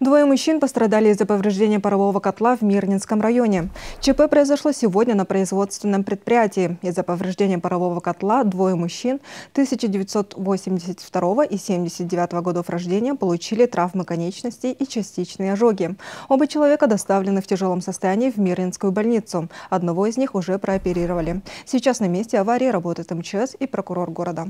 Двое мужчин пострадали из-за повреждения парового котла в Мирнинском районе. ЧП произошло сегодня на производственном предприятии. Из-за повреждения парового котла двое мужчин 1982 и 79 годов рождения получили травмы конечностей и частичные ожоги. Оба человека доставлены в тяжелом состоянии в Мирнинскую больницу. Одного из них уже прооперировали. Сейчас на месте аварии работает МЧС и прокурор города.